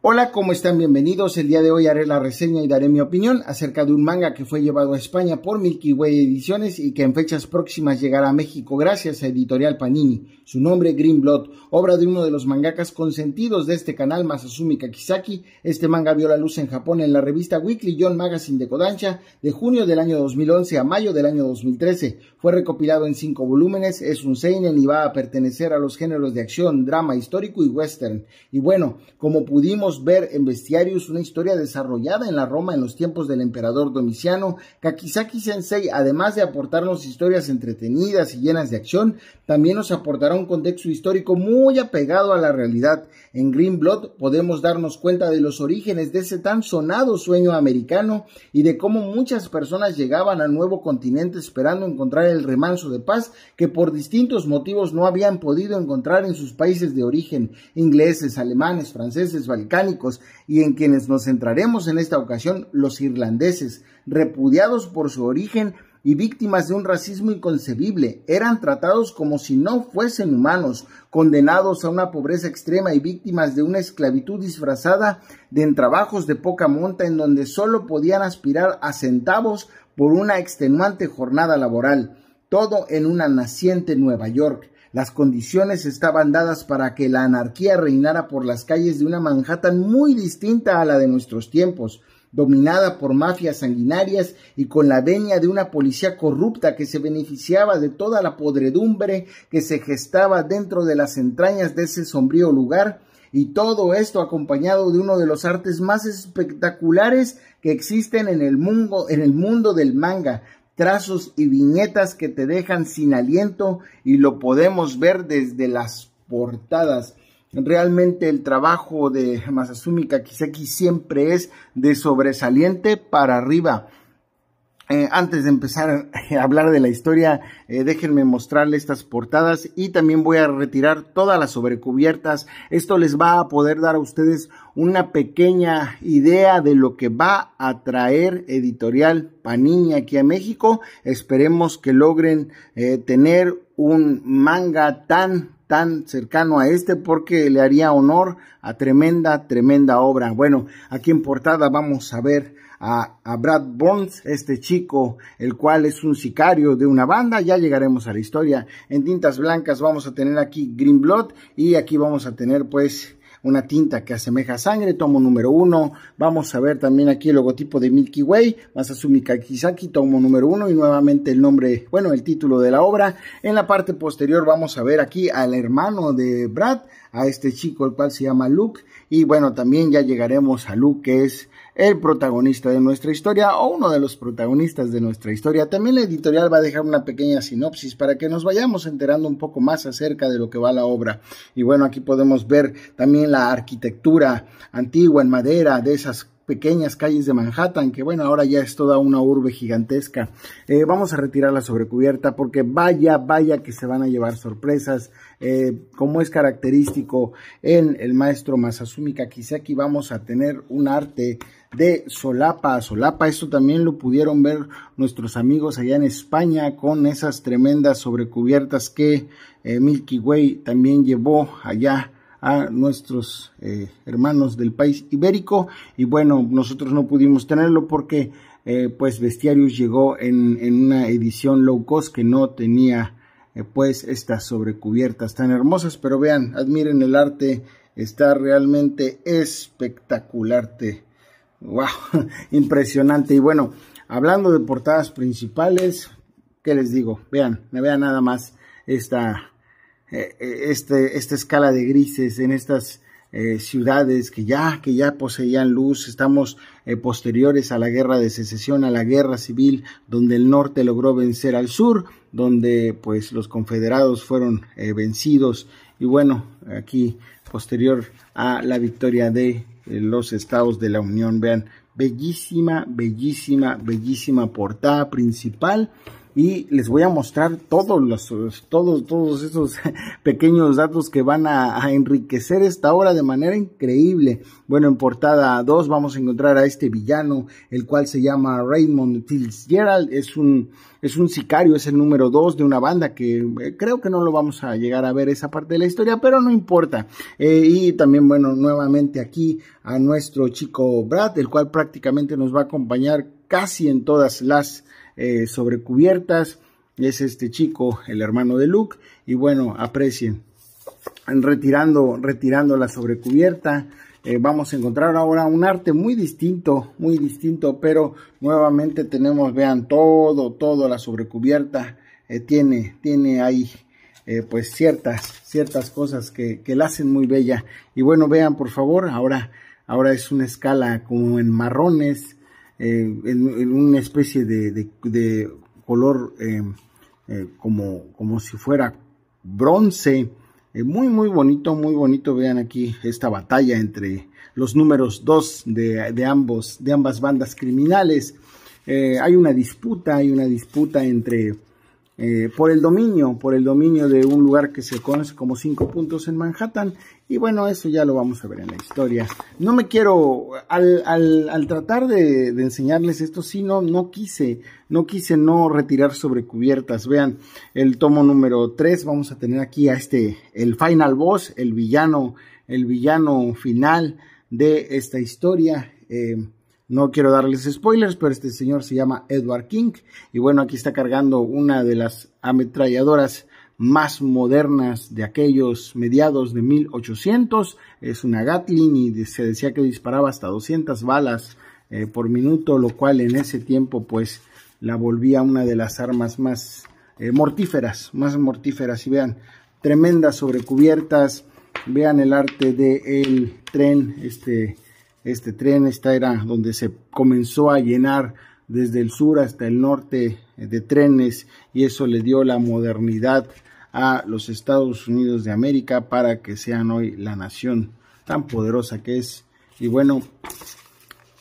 Hola, ¿cómo están? Bienvenidos. El día de hoy haré la reseña y daré mi opinión acerca de un manga que fue llevado a España por Milky Way Ediciones y que en fechas próximas llegará a México gracias a Editorial Panini. Su nombre, Green Blood, obra de uno de los mangakas consentidos de este canal, Masasumi Kakisaki. Este manga vio la luz en Japón en la revista Weekly John Magazine de Kodansha de junio del año 2011 a mayo del año 2013. Fue recopilado en cinco volúmenes, es un seinen y va a pertenecer a los géneros de acción, drama histórico y western. Y bueno, como pudimos ver en Bestiarius una historia desarrollada en la Roma en los tiempos del emperador Domiciano. Kakisaki Sensei, además de aportarnos historias entretenidas y llenas de acción, también nos aportará un contexto histórico muy apegado a la realidad. En Green Blood podemos darnos cuenta de los orígenes de ese tan sonado sueño americano y de cómo muchas personas llegaban al nuevo continente esperando encontrar el remanso de paz que por distintos motivos no habían podido encontrar en sus países de origen, ingleses, alemanes, franceses, balcanes, y en quienes nos centraremos en esta ocasión, los irlandeses, repudiados por su origen y víctimas de un racismo inconcebible, eran tratados como si no fuesen humanos, condenados a una pobreza extrema y víctimas de una esclavitud disfrazada de trabajos de poca monta en donde solo podían aspirar a centavos por una extenuante jornada laboral, todo en una naciente Nueva York. Las condiciones estaban dadas para que la anarquía reinara por las calles de una Manhattan muy distinta a la de nuestros tiempos, dominada por mafias sanguinarias y con la venia de una policía corrupta que se beneficiaba de toda la podredumbre que se gestaba dentro de las entrañas de ese sombrío lugar, y todo esto acompañado de uno de los artes más espectaculares que existen en el mundo, en el mundo del manga, trazos y viñetas que te dejan sin aliento y lo podemos ver desde las portadas. Realmente el trabajo de Masasumi Kakiseki siempre es de sobresaliente para arriba. Eh, antes de empezar a hablar de la historia, eh, déjenme mostrarles estas portadas y también voy a retirar todas las sobrecubiertas. Esto les va a poder dar a ustedes una pequeña idea de lo que va a traer editorial Panini aquí a México. Esperemos que logren eh, tener un manga tan tan cercano a este porque le haría honor a tremenda, tremenda obra. Bueno, aquí en portada vamos a ver a, Brad Burns, este chico, el cual es un sicario de una banda. Ya llegaremos a la historia. En tintas blancas vamos a tener aquí Green Blood y aquí vamos a tener pues una tinta que asemeja sangre, tomo número uno, vamos a ver también aquí el logotipo de Milky Way, Masasumi Kakizaki, tomo número uno y nuevamente el nombre, bueno, el título de la obra. En la parte posterior vamos a ver aquí al hermano de Brad, a este chico el cual se llama Luke y bueno, también ya llegaremos a Luke que es el protagonista de nuestra historia o uno de los protagonistas de nuestra historia. También la editorial va a dejar una pequeña sinopsis para que nos vayamos enterando un poco más acerca de lo que va la obra. Y bueno, aquí podemos ver también la arquitectura antigua en madera de esas pequeñas calles de Manhattan, que bueno, ahora ya es toda una urbe gigantesca. Eh, vamos a retirar la sobrecubierta porque vaya, vaya que se van a llevar sorpresas, eh, como es característico en el maestro Quizá aquí vamos a tener un arte de solapa a solapa. Esto también lo pudieron ver nuestros amigos allá en España con esas tremendas sobrecubiertas que eh, Milky Way también llevó allá a nuestros eh, hermanos del país ibérico y bueno nosotros no pudimos tenerlo porque eh, pues Bestiarius llegó en, una edición low cost que no tenía pues estas sobrecubiertas tan hermosas pero vean admiren el arte está realmente espectacular Wow, impresionante. Y bueno, hablando de portadas principales, ¿qué les digo? Vean, me vean nada más esta, eh, eh, este, esta escala de grises en estas eh, ciudades que ya, que ya poseían luz. Estamos posteriores a la guerra de secesión, a la guerra civil, donde el norte logró vencer al sur, donde pues los confederados fueron vencidos. Y bueno, aquí posterior a la victoria de los estados de la Unión. Vean, bellísima, bellísima, bellísima portada principal y les voy a mostrar todos los, todos, todos esos pequeños datos que van a, enriquecer esta obra de manera increíble. Bueno, en portada 2 vamos a encontrar a este villano, el cual se llama Raymond Fitzgerald, es un, es un sicario, es el número 2 de una banda que eh, creo que no lo vamos a llegar a ver esa parte de la historia, pero no importa. Eh, y también, bueno, nuevamente aquí a nuestro chico Brad, el cual prácticamente nos va a acompañar casi en todas las eh, sobre cubiertas. Es este chico, el hermano de Luke. Y bueno, aprecien. Retirando, retirando la sobrecubierta. Eh, vamos a encontrar ahora un arte muy distinto, muy distinto, pero nuevamente tenemos, vean, todo, toda la sobrecubierta eh, tiene, tiene ahí eh, pues ciertas, ciertas cosas que, que, la hacen muy bella. Y bueno, vean por favor, ahora, ahora es una escala como en marrones, eh, en, una especie de, color eh, eh, como, como si fuera bronce. muy, muy bonito, muy bonito. Vean aquí esta batalla entre los números 2 de, ambos, de ambas bandas criminales. hay una disputa, hay una disputa entre... por el dominio, por el dominio de un lugar que se conoce como Cinco Puntos en Manhattan y bueno, eso ya lo vamos a ver en la historia. No me quiero, al, tratar de, enseñarles esto, sí, no, no quise, no quise no retirar sobre cubiertas. Vean, el tomo número 3, vamos a tener aquí a este, el final boss, el villano, el villano final de esta historia. Eh, no quiero darles spoilers, pero este señor se llama Edward King. Y bueno, aquí está cargando una de las ametralladoras más modernas de aquellos mediados de 1800. Es una Gatling y se decía que disparaba hasta 200 balas eh, por minuto, lo cual en ese tiempo pues la volvía una de las armas más eh, mortíferas, más mortíferas. Y vean, tremendas sobrecubiertas, vean el arte del tren, este, este tren, esta era donde se comenzó a llenar desde el sur hasta el norte eh, de trenes y eso le dio la modernidad a los Estados Unidos de América para que sean hoy la nación tan poderosa que es. Y bueno,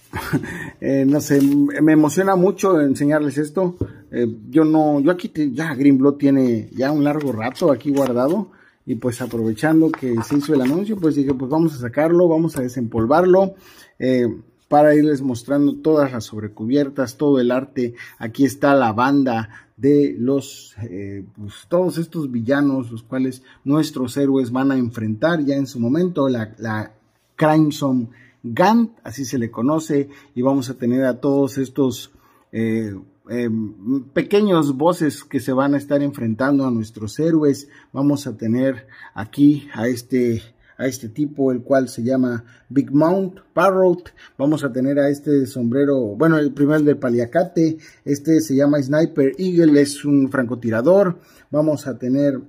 eh, no sé, me emociona mucho enseñarles esto. Eh, yo no, yo aquí ya Greenblow tiene ya un largo rato aquí guardado y pues aprovechando que se hizo el anuncio, pues dije, pues vamos a sacarlo, vamos a desempolvarlo. Eh, para irles mostrando todas las sobrecubiertas, todo el arte. Aquí está la banda de los eh, pues, todos estos villanos, los cuales nuestros héroes van a enfrentar ya en su momento, la, la Crimson Gant, así se le conoce, y vamos a tener a todos estos eh, eh, pequeños voces que se van a estar enfrentando a nuestros héroes. Vamos a tener aquí a este a este tipo, el cual se llama Big Mount Parrot. Vamos a tener a este sombrero, bueno, el primer de paliacate. Este se llama Sniper Eagle, es un francotirador. Vamos a tener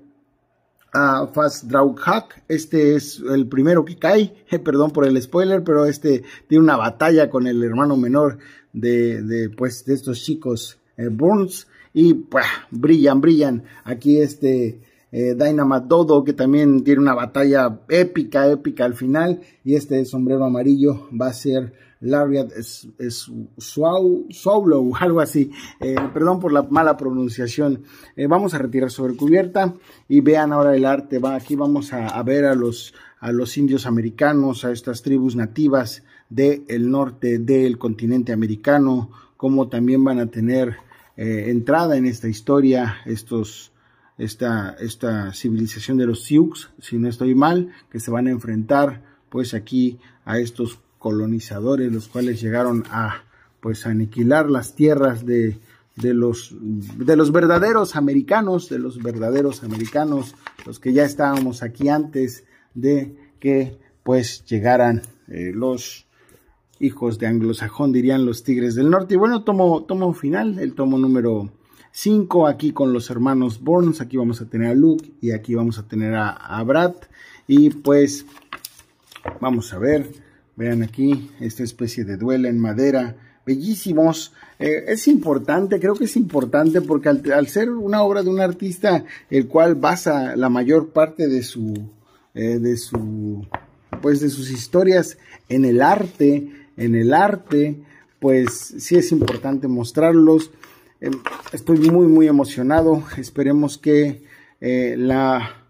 a Fast Draw Hack. Este es el primero que cae. perdón por el spoiler, pero este tiene una batalla con el hermano menor de, de pues, de estos chicos eh, Burns. Y pues, brillan, brillan. Aquí este eh, Dynamite Dodo, que también tiene una batalla épica, épica al final. Y este sombrero amarillo va a ser Lariat Swallow, algo así. Eh, perdón por la mala pronunciación. Eh, vamos a retirar sobre cubierta y vean ahora el arte. aquí vamos a, ver a los, a los indios americanos, a estas tribus nativas del norte del continente americano, cómo también van a tener eh, entrada en esta historia estos esta, esta civilización de los Sioux, si no estoy mal, que se van a enfrentar pues aquí a estos colonizadores, los cuales llegaron a pues aniquilar las tierras de, de los, de los verdaderos americanos, de los verdaderos americanos, los que ya estábamos aquí antes de que pues llegaran eh, los hijos de anglosajón, dirían los tigres del norte. Y bueno, tomo, tomo final, el tomo número 5 aquí con los hermanos Burns, aquí vamos a tener a Luke y aquí vamos a tener a, Brad. Y pues vamos a ver, vean aquí esta especie de duela en madera, bellísimos. Eh, es importante, creo que es importante porque al, ser una obra de un artista el cual basa la mayor parte de su, eh, de su, pues de sus historias en el arte, en el arte, pues sí es importante mostrarlos Em, estoy muy, muy emocionado. Esperemos que eh, la,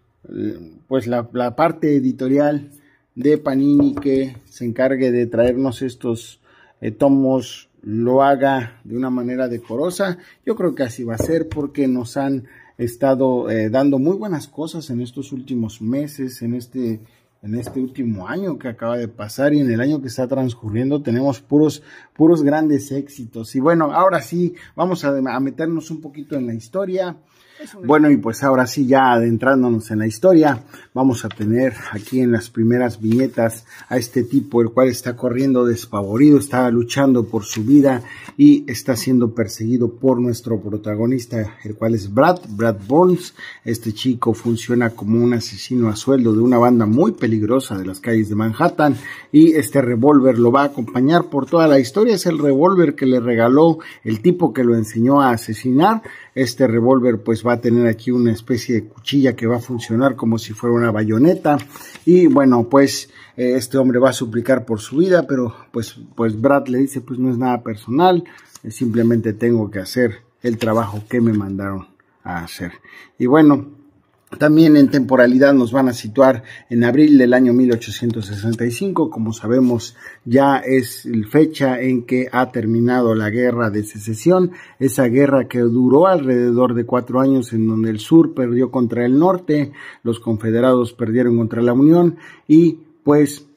pues la, parte editorial de Panini que se encargue de traernos estos eh, tomos lo haga de una manera decorosa. Yo creo que así va a ser porque nos han estado eh, dando muy buenas cosas en estos últimos meses, en este en este último año que acaba de pasar y en el año que está transcurriendo tenemos puros, puros grandes éxitos. Y bueno, ahora sí, vamos a, a meternos un poquito en la historia. Bueno, y pues ahora sí, ya adentrándonos en la historia, vamos a tener aquí en las primeras viñetas a este tipo, el cual está corriendo despavorido, está luchando por su vida y está siendo perseguido por nuestro protagonista, el cual es Brad, Brad Burns. Este chico funciona como un asesino a sueldo de una banda muy peligrosa de las calles de Manhattan y este revólver lo va a acompañar por toda la historia. Es el revólver que le regaló el tipo que lo enseñó a asesinar. Este revólver pues va va a tener aquí una especie de cuchilla que va a funcionar como si fuera una bayoneta. Y bueno, pues eh, este hombre va a suplicar por su vida, pero pues, pues Brad le dice, pues no es nada personal, eh, simplemente tengo que hacer el trabajo que me mandaron a hacer. Y bueno, también en temporalidad nos van a situar en abril del año 1865, como sabemos ya es fecha en que ha terminado la guerra de secesión, esa guerra que duró alrededor de cuatro años en donde el sur perdió contra el norte, los confederados perdieron contra la Unión y pues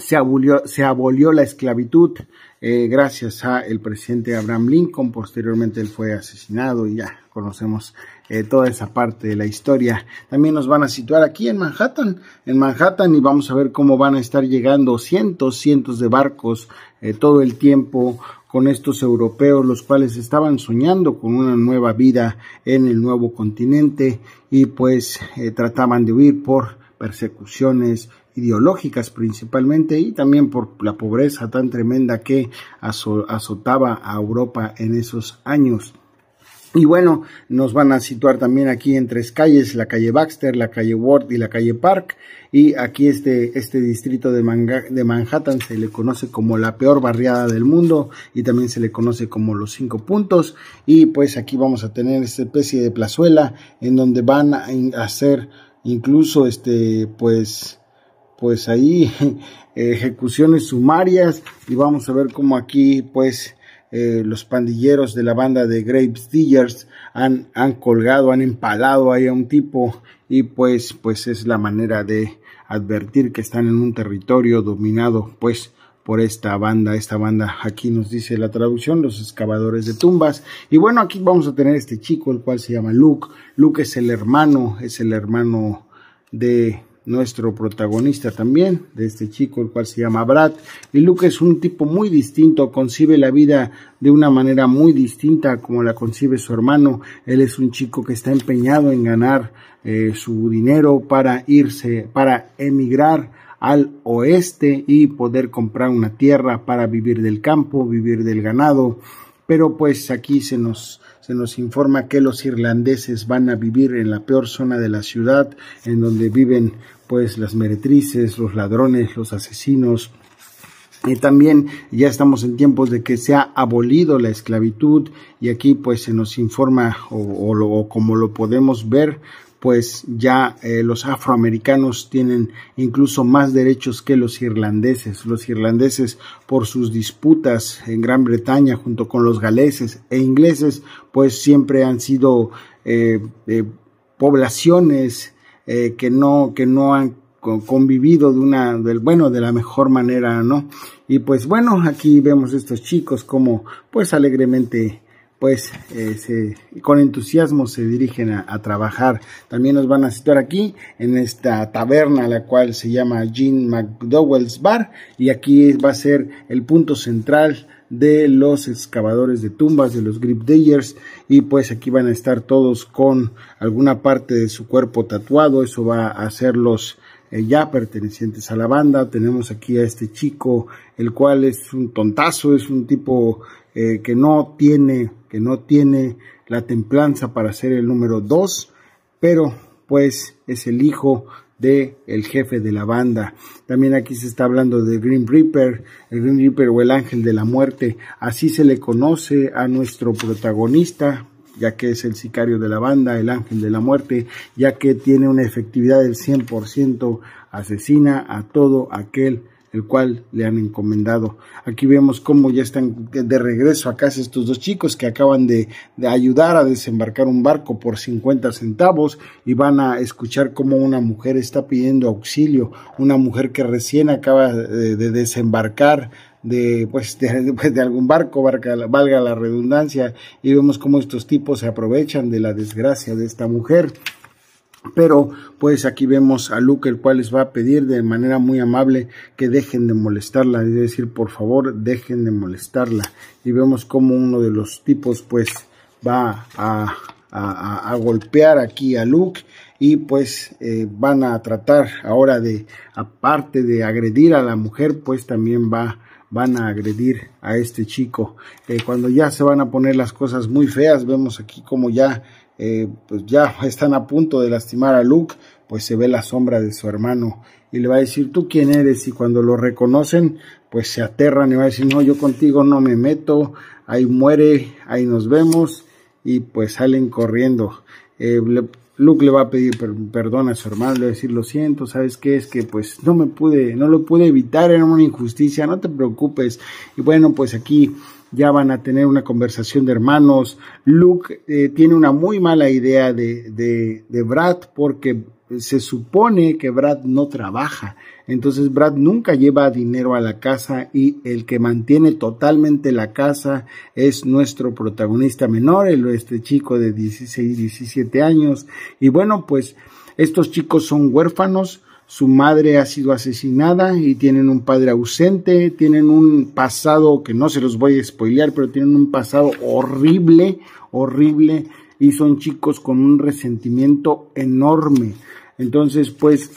se abolió, la esclavitud eh, gracias a el presidente Abraham Lincoln. Posteriormente él fue asesinado y ya conocemos eh, toda esa parte de la historia. También nos van a situar aquí en Manhattan, en Manhattan y vamos a ver cómo van a estar llegando cientos, cientos de barcos eh, todo el tiempo con estos europeos, los cuales estaban soñando con una nueva vida en el nuevo continente y pues trataban de huir por persecuciones, ideológicas principalmente y también por la pobreza tan tremenda que azotaba a Europa en esos años. Y bueno, nos van a situar también aquí en tres calles, la calle Baxter, la calle Ward y la calle Park. Y aquí este, este distrito de, de Manhattan se le conoce como la peor barriada del mundo y también se le conoce como los cinco puntos. Y pues aquí vamos a tener esta especie de plazuela en donde van a hacer incluso este, pues, pues ahí ejecuciones sumarias y vamos a ver cómo aquí pues eh, los pandilleros de la banda de grape Diggers han, han, colgado, han empalado ahí a un tipo y pues, pues es la manera de advertir que están en un territorio dominado pues por esta banda, esta banda aquí nos dice la traducción, los excavadores de tumbas. Y bueno, aquí vamos a tener este chico, el cual se llama Luke. Luke es el hermano, es el hermano de nuestro protagonista también, de este chico, el cual se llama Brad. Y Luke es un tipo muy distinto, concibe la vida de una manera muy distinta como la concibe su hermano. Él es un chico que está empeñado en ganar eh, su dinero para irse, para emigrar al oeste y poder comprar una tierra para vivir del campo, vivir del ganado pero pues aquí se nos se nos informa que los irlandeses van a vivir en la peor zona de la ciudad, en donde viven pues las meretrices, los ladrones, los asesinos, y también ya estamos en tiempos de que se ha abolido la esclavitud y aquí pues se nos informa o, o como lo podemos ver pues ya eh, los afroamericanos tienen incluso más derechos que los irlandeses. Los irlandeses, por sus disputas en Gran Bretaña junto con los galeses e ingleses, pues siempre han sido eh, eh, poblaciones que no, que no han convivido de una del bueno de la mejor manera no y pues bueno aquí vemos estos chicos como pues alegremente pues eh, con entusiasmo se dirigen a, trabajar. También nos van a situar aquí en esta taberna, la cual se llama Jean McDowell's Bar, y aquí va a ser el punto central de los excavadores de tumbas, de los grip diggers, y pues aquí van a estar todos con alguna parte de su cuerpo tatuado, eso va a los eh, ya pertenecientes a la banda. Tenemos aquí a este chico, el cual es un tontazo, es un tipo eh, que no tiene, que no tiene la templanza para ser el número 2, pero pues es el hijo de jefe de la banda. También aquí se está hablando de Green Reaper, el Green Reaper o el ángel de la muerte. Así se le conoce a nuestro protagonista, ya que es el sicario de la banda, el ángel de la muerte, ya que tiene una efectividad del 100%, asesina a todo aquel el cual le han encomendado. Aquí vemos cómo ya están de regreso a casa estos dos chicos que acaban de, ayudar a desembarcar un barco por 50 centavos y van a escuchar cómo una mujer está pidiendo auxilio, una mujer que recién acaba de desembarcar de, pues, de, pues, de algún barco, valga la redundancia, y vemos cómo estos tipos se aprovechan de la desgracia de esta mujer. Pero pues aquí vemos a Luke el cual les va a pedir de manera muy amable que dejen de molestarla, es decir, por favor, dejen de molestarla. Y vemos cómo uno de los tipos pues va a, a, golpear aquí a Luke y pues eh, van a tratar ahora de, aparte de agredir a la mujer, pues también va van a agredir a este chico. Eh, cuando ya se van a poner las cosas muy feas, vemos aquí como ya, eh, pues ya están a punto de lastimar a Luke, pues se ve la sombra de su hermano y le va a decir, ¿tú quién eres? Y cuando lo reconocen, pues se aterran y va a decir, no, yo contigo no me meto, ahí muere, ahí nos vemos y pues salen corriendo. Eh, Luke le va a pedir perdón a su hermano, le va a decir, lo siento, ¿sabes qué? Es que pues no me pude, no lo pude evitar, era una injusticia, no te preocupes. Y bueno, pues aquí ya van a tener una conversación de hermanos. Luke eh, tiene una muy mala idea de, Brad porque se supone que Brad no trabaja. Entonces Brad nunca lleva dinero a la casa y el que mantiene totalmente la casa es nuestro protagonista menor, el, este chico de 16, 17 años. Y bueno, pues estos chicos son huérfanos, su madre ha sido asesinada y tienen un padre ausente, tienen un pasado que no se los voy a spoilear, pero tienen un pasado horrible, horrible, y son chicos con un resentimiento enorme. Entonces, pues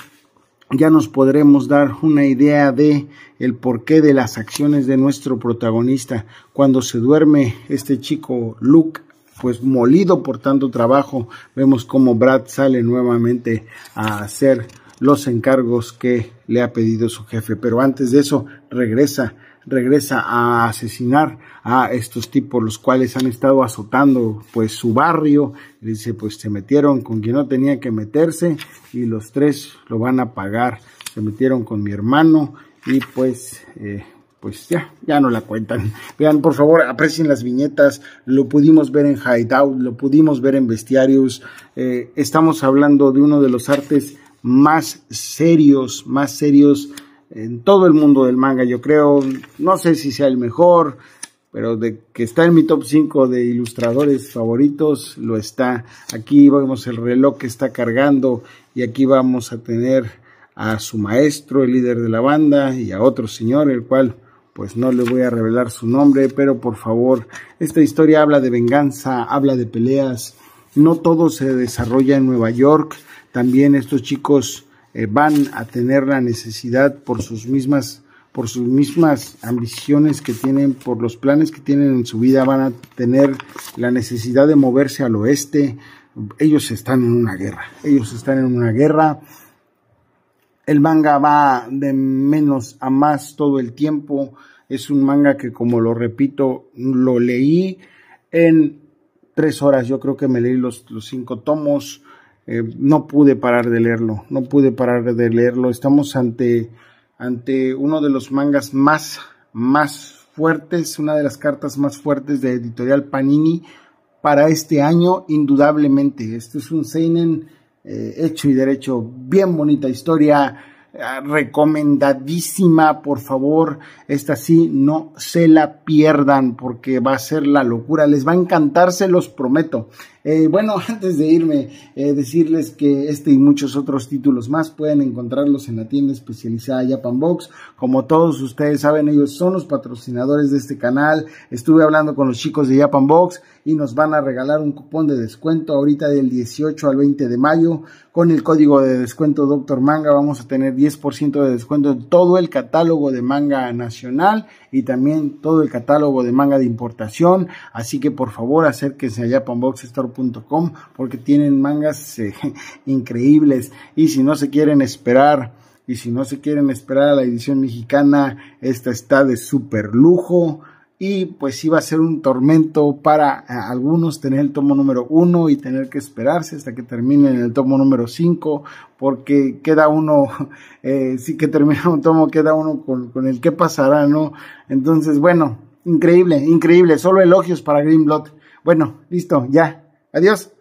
ya nos podremos dar una idea de el porqué de las acciones de nuestro protagonista. Cuando se duerme este chico Luke pues molido por tanto trabajo, vemos como Brad sale nuevamente a hacer los encargos que le ha pedido su jefe. Pero antes de eso, regresa, regresa a asesinar a estos tipos, los cuales han estado azotando pues su barrio. Dice, pues se metieron con quien no tenía que meterse y los tres lo van a pagar. Se metieron con mi hermano y pues... Eh, pues ya, ya no la cuentan. Vean, por favor, aprecien las viñetas. Lo pudimos ver en Hideout, lo pudimos ver en Bestiarios eh, estamos hablando de uno de los artes más serios, más serios en todo el mundo del manga, yo creo. No sé si sea el mejor, pero de que está en mi top 5 de ilustradores favoritos, lo está. Aquí vemos el reloj que está cargando y aquí vamos a tener a su maestro, el líder de la banda, y a otro señor, el cual pues no le voy a revelar su nombre, pero por favor, esta historia habla de venganza, habla de peleas, no todo se desarrolla en Nueva York, también estos chicos eh, van a tener la necesidad por sus mismas por sus mismas ambiciones que tienen, por los planes que tienen en su vida, van a tener la necesidad de moverse al oeste. Ellos están en una guerra, ellos están en una guerra. El manga va de menos a más todo el tiempo. Es un manga que, como lo repito, lo leí en tres horas. Yo creo que me leí los, los cinco tomos. Eh, no pude parar de leerlo, no pude parar de leerlo. Estamos ante, ante uno de los mangas más, más fuertes, una de las cartas más fuertes de Editorial Panini para este año, indudablemente. Este es un Seinen eh, hecho y derecho, bien bonita historia, eh, recomendadísima, por favor. Esta sí, no se la pierdan porque va a ser la locura, les va a encantar, se los prometo. Eh, bueno, antes de irme, eh, decirles que este y muchos otros títulos más pueden encontrarlos en la tienda especializada Japan Box. Como todos ustedes saben, ellos son los patrocinadores de este canal. Estuve hablando con los chicos de Japan Box y nos van a regalar un cupón de descuento ahorita del 18 al 20 de mayo. Con el código de descuento Doctor Manga vamos a tener 10% de descuento en todo el catálogo de manga nacional y también todo el catálogo de manga de importación. Así que por favor acérquense a Japan Box Store porque tienen mangas eh, increíbles y si no se quieren esperar y si no se quieren esperar a la edición mexicana, esta está de super lujo y pues iba a ser un tormento para eh, algunos tener el tomo número 1 y tener que esperarse hasta que termine el tomo número 5 porque queda uno, Si eh, sí que termina un tomo, queda uno con, el que pasará, ¿no? Entonces, bueno, increíble, increíble, solo elogios para Greenblot. Bueno, listo, ya, Adiós.